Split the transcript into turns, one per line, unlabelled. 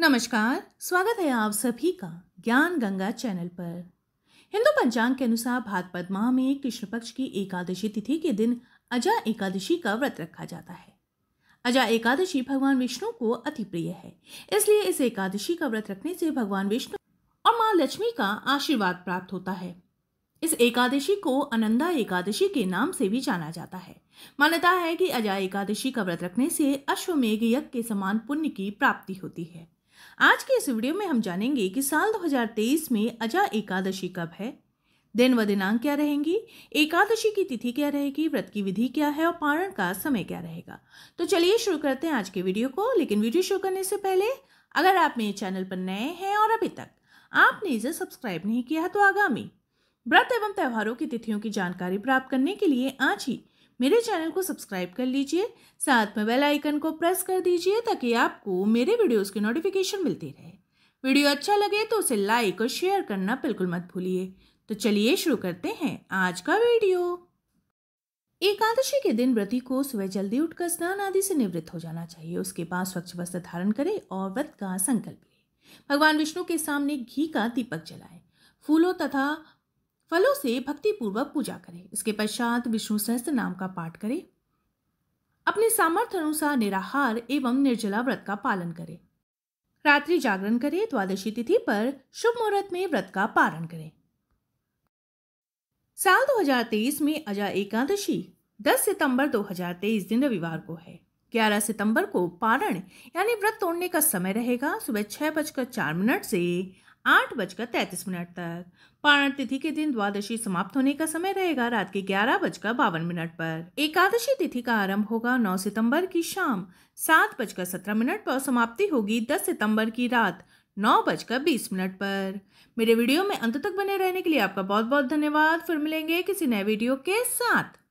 नमस्कार स्वागत है आप सभी का ज्ञान गंगा चैनल पर हिंदू पंचांग के अनुसार भाद्रपद माह में कृष्ण पक्ष की एकादशी तिथि के दिन अजा एकादशी का व्रत रखा जाता है अजा एकादशी भगवान विष्णु को अति प्रिय है इसलिए इस एकादशी का व्रत रखने से भगवान विष्णु और माँ लक्ष्मी का आशीर्वाद प्राप्त होता है इस एकादशी को अनंदा एकादशी के नाम से भी जाना जाता है मान्यता है कि अजा एकादशी का व्रत रखने से अश्वमेघ यज्ञ के समान पुण्य की प्राप्ति होती है आज के इस वीडियो में हम जानेंगे कि साल 2023 में अजा एकादशी कब है दिन व दिनांक क्या रहेंगी एकादशी की तिथि क्या रहेगी व्रत की विधि क्या है और पारण का समय क्या रहेगा तो चलिए शुरू करते हैं आज के वीडियो को लेकिन वीडियो शुरू करने से पहले अगर आप मेरे चैनल पर नए हैं और अभी तक आपने इसे सब्सक्राइब नहीं किया तो आगामी व्रत एवं त्योहारों की तिथियों की जानकारी प्राप्त करने के लिए आज ही मेरे चैनल को सब्सक्राइब कर लीजिए साथ में बेल आइकन को प्रेस कर दीजिए ताकि आपको मेरे वीडियोस की नोटिफिकेशन मिलती रहे वीडियो अच्छा लगे तो उसे लाइक और शेयर करना बिल्कुल मत भूलिए तो चलिए शुरू करते हैं आज का वीडियो एकादशी के दिन व्रती को सुबह जल्दी उठकर स्नान आदि से निवृत्त हो जाना चाहिए उसके पास स्वच्छ वस्त्र धारण करे और व्रत का संकल्प ले भगवान विष्णु के सामने घी का दीपक जलाए फूलों तथा फलों से भक्तिपूर्वक पूजा करें इसके पश्चात विष्णु सहस्त्र नाम का पाठ करें अपने सामर्थ्य अनुसार निराहार एवं निर्जला व्रत का पालन करें रात्रि जागरण करें द्वादशी तिथि पर शुभ मुहूर्त में व्रत का पालन करें साल 2023 में अजा एकादशी 10 सितंबर 2023 दिन रविवार को है 11 सितंबर को पारण यानी व्रत तोड़ने का समय रहेगा सुबह छह बजकर चार मिनट से आठ बजकर तैंतीस मिनट तक पारण तिथि के दिन द्वादशी समाप्त होने का समय रहेगा रात के ग्यारह बजकर बावन मिनट पर एकादशी तिथि का आरंभ होगा नौ सितंबर की शाम सात बजकर सत्रह मिनट पर समाप्ति होगी दस सितंबर की रात नौ बजकर बीस मिनट पर मेरे वीडियो में अंत तक बने रहने के लिए आपका बहुत बहुत धन्यवाद फिर मिलेंगे किसी नए वीडियो के साथ